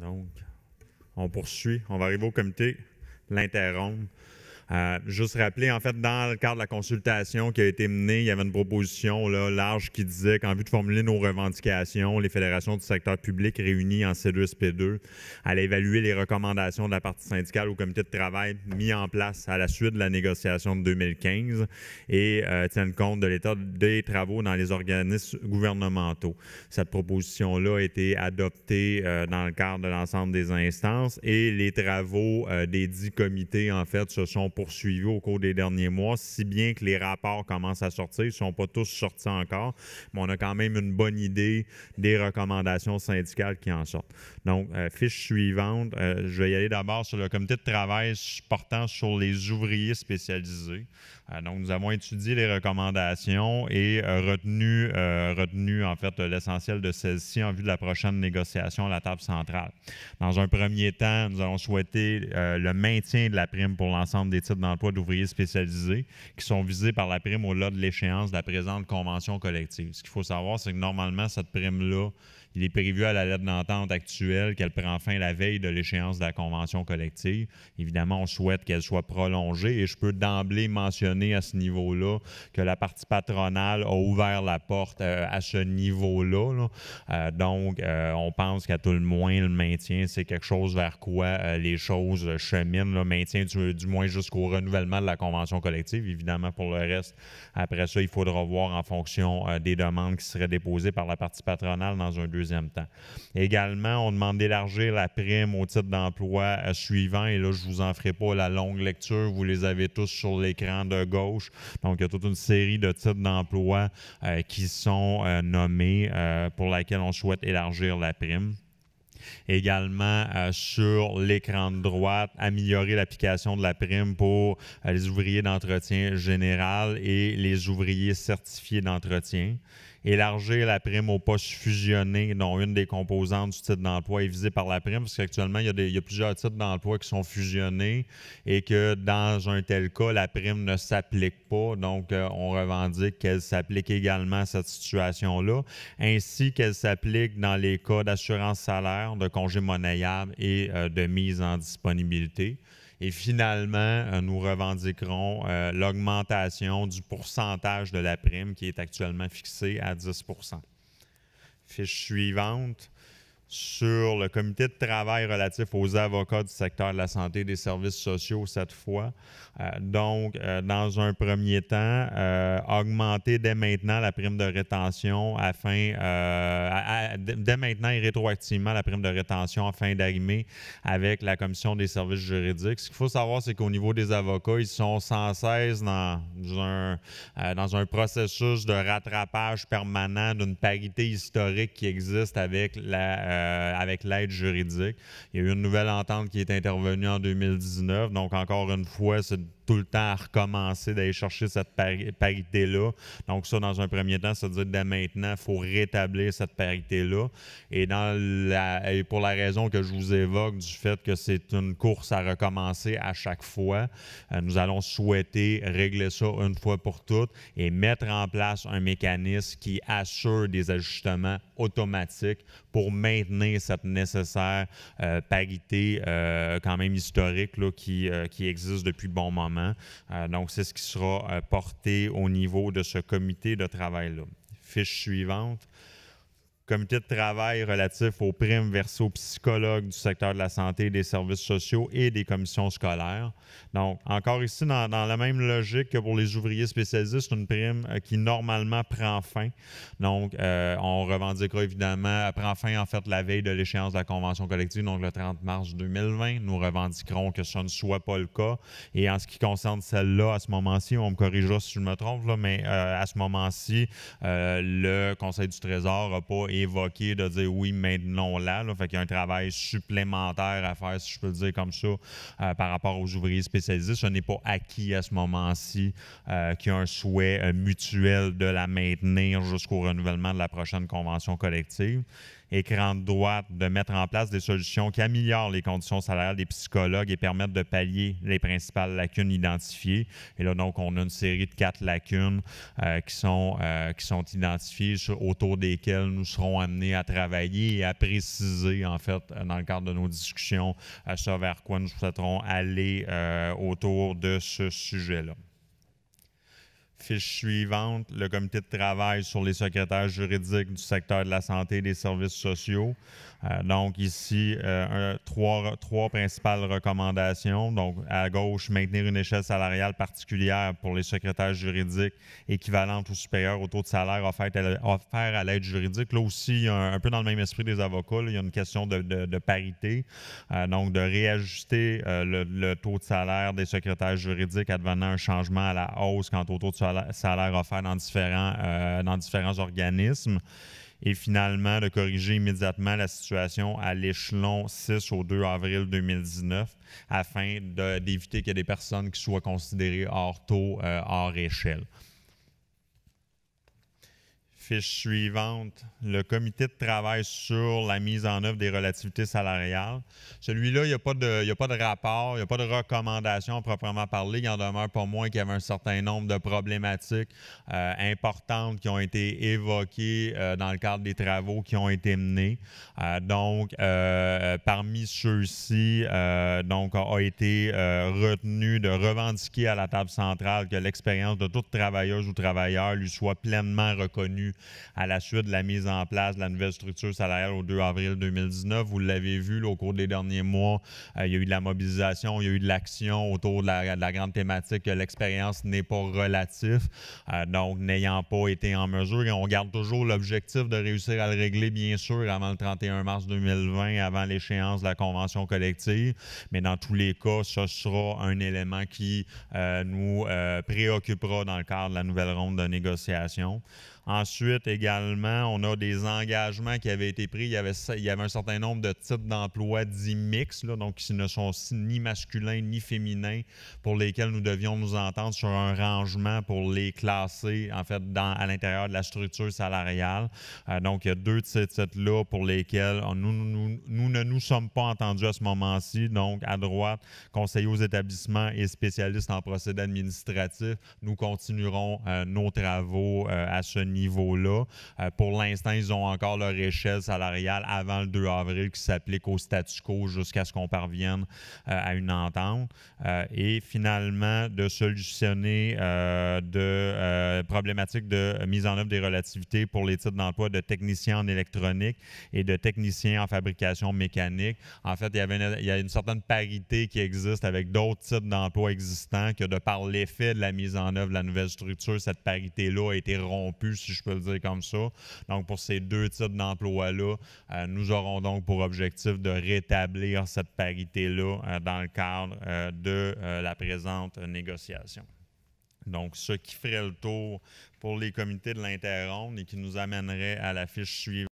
Donc, on poursuit. On va arriver au comité, l'interrompre. Euh, juste rappeler, en fait, dans le cadre de la consultation qui a été menée, il y avait une proposition large qui disait qu'en vue de formuler nos revendications, les fédérations du secteur public réunies en C2SP2 allaient évaluer les recommandations de la partie syndicale au comité de travail mis en place à la suite de la négociation de 2015 et euh, tiennent compte de l'état des travaux dans les organismes gouvernementaux. Cette proposition-là a été adoptée euh, dans le cadre de l'ensemble des instances et les travaux des dix comités, en fait, se sont poursuivi au cours des derniers mois, si bien que les rapports commencent à sortir. Ils ne sont pas tous sortis encore, mais on a quand même une bonne idée des recommandations syndicales qui en sortent. Donc, euh, fiche suivante, euh, je vais y aller d'abord sur le comité de travail portant sur les ouvriers spécialisés. Euh, donc, nous avons étudié les recommandations et retenu, retenu, en fait, l'essentiel de celles-ci en vue de la prochaine négociation à la table centrale. Dans un premier temps, nous allons souhaiter le maintien de la prime pour l'ensemble des d'emploi d'ouvriers spécialisés qui sont visés par la prime au-delà de l'échéance de la présente convention collective. Ce qu'il faut savoir, c'est que normalement, cette prime-là, il est prévu à la lettre d'entente actuelle qu'elle prend fin la veille de l'échéance de la convention collective. Évidemment, on souhaite qu'elle soit prolongée et je peux d'emblée mentionner à ce niveau-là que la partie patronale a ouvert la porte euh, à ce niveau-là. Euh, donc, euh, on pense qu'à tout le moins, le maintien, c'est quelque chose vers quoi les choses cheminent, le maintien du, du moins jusqu'au renouvellement de la convention collective. Évidemment, pour le reste, après ça, il faudra voir en fonction des demandes qui seraient déposées par la partie patronale dans un deuxième temps. Également, on demande d'élargir la prime au titre d'emploi suivant. Et là, je ne vous en ferai pas la longue lecture. Vous les avez tous sur l'écran de gauche. Donc, il y a toute une série de titres d'emploi euh, qui sont euh, nommés euh, pour laquelle on souhaite élargir la prime. Également sur l'écran de droite, améliorer l'application de la prime pour les ouvriers d'entretien général et les ouvriers certifiés d'entretien élargir la prime aux poste fusionnés, dont une des composantes du titre d'emploi est visée par la prime, parce qu'actuellement, il, y, a plusieurs titres d'emploi qui sont fusionnés et que dans un tel cas, la prime ne s'applique pas. Donc, euh, on revendique qu'elle s'applique également à cette situation-là, ainsi qu'elle s'applique dans les cas d'assurance salaire, de congé monnayable et euh, de mise en disponibilité. Et finalement, euh, nous revendiquerons euh, l'augmentation du pourcentage de la prime qui est actuellement fixée à 10 Fiche suivante sur le comité de travail relatif aux avocats du secteur de la santé et des services sociaux cette fois. Euh, donc, euh, dans un premier temps, euh, augmenter dès maintenant la prime de rétention afin, dès maintenant et rétroactivement la prime de rétention afin d'arriver avec la commission des services juridiques. Ce qu'il faut savoir, c'est qu'au niveau des avocats, ils sont sans cesse dans un, dans un processus de rattrapage permanent d'une parité historique qui existe avec la euh, avec l'aide juridique. Il y a eu une nouvelle entente qui est intervenue en 2019. Donc, encore une fois, c'est tout le temps à recommencer, d'aller chercher cette parité-là. Donc, ça, dans un premier temps, ça veut dire dès maintenant, il faut rétablir cette parité-là. Et, pour la raison que je vous évoque du fait que c'est une course à recommencer à chaque fois, euh, nous allons souhaiter régler ça une fois pour toutes et mettre en place un mécanisme qui assure des ajustements automatiques pour maintenir cette nécessaire euh, parité euh, quand même historique là, qui, qui existe depuis bon moment euh, donc, c'est ce qui sera euh, porté au niveau de ce comité de travail-là. Fiche suivante comité de travail relatif aux primes versées aux psychologues du secteur de la santé, des services sociaux et des commissions scolaires. Donc, encore ici, dans, la même logique que pour les ouvriers spécialisés, c'est une prime euh, qui normalement prend fin. Donc, euh, on revendiquera évidemment, prend fin en fait la veille de l'échéance de la convention collective, donc le 30 mars 2020. Nous revendiquerons que ce ne soit pas le cas. Et en ce qui concerne celle-là, à ce moment-ci, on me corrigera si je me trompe, mais euh, à ce moment-ci, le Conseil du Trésor n'a pas évoqué de dire oui, maintenant là. Il Fait qu'il y a un travail supplémentaire à faire, si je peux le dire comme ça, euh, par rapport aux ouvriers spécialisés. Ce n'est pas acquis à ce moment-ci euh, qu'il y a un souhait euh, mutuel de la maintenir jusqu'au renouvellement de la prochaine convention collective écran de droite, de mettre en place des solutions qui améliorent les conditions salariales des psychologues et permettent de pallier les principales lacunes identifiées. Et là, donc, on a une série de quatre lacunes euh, qui, sont, euh, qui sont identifiées autour desquelles nous serons amenés à travailler et à préciser, en fait, euh, dans le cadre de nos discussions, à ce vers quoi nous souhaiterons aller autour de ce sujet-là suivante, le comité de travail sur les secrétaires juridiques du secteur de la santé et des services sociaux. Euh, donc ici, euh, trois, principales recommandations. Donc à gauche, maintenir une échelle salariale particulière pour les secrétaires juridiques équivalente ou supérieure au taux de salaire offert à l'aide juridique. Là aussi, un, peu dans le même esprit des avocats, il y a une question de, parité. Euh, donc de réajuster le, le taux de salaire des secrétaires juridiques advenant un changement à la hausse quant au taux de salaire ça a l'air offert euh, dans différents, organismes. Et finalement, de corriger immédiatement la situation à l'échelon 6 au 2 avril 2019 afin d'éviter qu'il y ait des personnes qui soient considérées hors taux, euh, hors échelle fiche suivante, le comité de travail sur la mise en œuvre des relativités salariales. Celui-là, il n'y a, pas de, pas de rapport, il n'y a pas de recommandation proprement parler. Il en demeure pas moins qu'il y avait un certain nombre de problématiques euh, importantes qui ont été évoquées euh, dans le cadre des travaux qui ont été menés. Euh, donc, parmi ceux-ci, donc, a été retenu de revendiquer à la table centrale que l'expérience de toute travailleuse ou travailleur lui soit pleinement reconnue à la suite de la mise en place de la nouvelle structure salariale au 2 avril 2019. Vous l'avez vu au cours des derniers mois, euh, il y a eu de la mobilisation, il y a eu de l'action autour de la, grande thématique que euh, l'expérience n'est pas relative, euh, donc, n'ayant pas été en mesure, et on garde toujours l'objectif de réussir à le régler, bien sûr, avant le 31 mars 2020, avant l'échéance de la convention collective. Mais dans tous les cas, ce sera un élément qui nous préoccupera dans le cadre de la nouvelle ronde de négociation. Ensuite, également, on a des engagements qui avaient été pris. Il y avait, il y avait un certain nombre de types d'emplois dits mix », là, donc qui ne sont ni masculins ni féminins, pour lesquels nous devions nous entendre sur un rangement pour les classer, en fait, dans, à l'intérieur de la structure salariale. Euh, donc, il y a deux de ces titres-là pour lesquels on, nous, nous, ne nous sommes pas entendus à ce moment-ci. Donc, à droite, conseiller aux établissements et spécialistes en procédés administratifs, nous continuerons euh, nos travaux euh, à ce niveau niveau-là. Euh, pour l'instant, ils ont encore leur échelle salariale avant le 2 avril qui s'applique au statu quo jusqu'à ce qu'on parvienne euh, à une entente. Euh, et finalement, de solutionner de problématiques de mise en œuvre des relativités pour les titres d'emploi de techniciens en électronique et de techniciens en fabrication mécanique. En fait, il y, avait il y a une certaine parité qui existe avec d'autres types d'emplois existants que de par l'effet de la mise en œuvre de la nouvelle structure, cette parité-là a été rompue si je peux le dire comme ça. Donc, pour ces deux types d'emplois-là, euh, nous aurons donc pour objectif de rétablir cette parité-là euh, dans le cadre euh, de la présente négociation. Donc, ce qui ferait le tour pour les comités de l'interronde et qui nous amènerait à la fiche suivante.